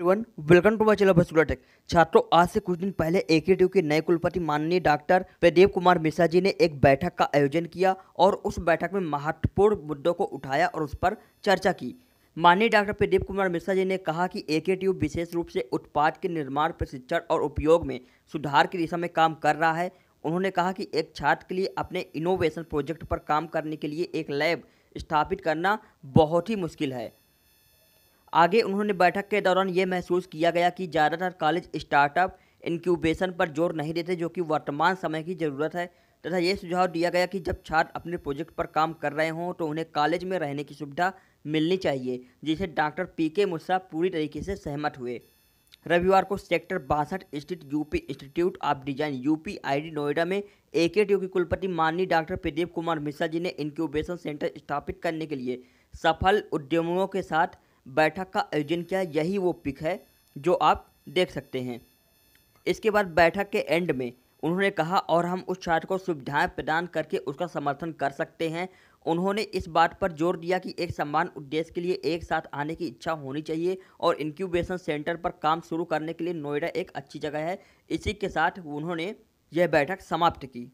everyone welcome to my channel tech छात्रों आज से कुछ दिन पहले ए के के नए कुलपति माननीय डॉक्टर प्रदीप कुमार मिश्रा जी ने एक बैठक का आयोजन किया और उस बैठक में महत्वपूर्ण मुद्दों को उठाया और उस पर चर्चा की माननीय डॉक्टर प्रदीप कुमार मिश्रा जी ने कहा कि ए के विशेष रूप से उत्पाद के निर्माण प्रशिक्षण और उपयोग में सुधार की दिशा में काम कर रहा है उन्होंने कहा कि एक छात्र के लिए अपने इनोवेशन प्रोजेक्ट पर काम करने के लिए एक लैब स्थापित करना बहुत ही मुश्किल है आगे उन्होंने बैठक के दौरान ये महसूस किया गया कि ज़्यादातर कॉलेज स्टार्टअप इनक्यूबेशन पर जोर नहीं देते जो कि वर्तमान समय की ज़रूरत है तथा ये सुझाव दिया गया कि जब छात्र अपने प्रोजेक्ट पर काम कर रहे हों तो उन्हें कॉलेज में रहने की सुविधा मिलनी चाहिए जिसे डॉक्टर पी के मिश्रा पूरी तरीके से सहमत हुए रविवार को सेक्टर बासठ स्थित UP institute of design UP ID Noida में ए के टी की कुलपति माननीय डॉक्टर प्रदीप कुमार मिश्रा जी ने इनक्यूबेशन सेंटर स्थापित करने के लिए सफल उद्यमियों के साथ बैठक का आयोजन किया यही वो पिक है जो आप देख सकते हैं इसके बाद बैठक के एंड में उन्होंने कहा और हम उस छात्र को सुविधाएं प्रदान करके उसका समर्थन कर सकते हैं उन्होंने इस बात पर जोर दिया कि एक समान उद्देश्य के लिए एक साथ आने की इच्छा होनी चाहिए और इंक्यूबेशन सेंटर पर काम शुरू करने के लिए नोएडा एक अच्छी जगह है इसी के साथ उन्होंने यह बैठक समाप्त की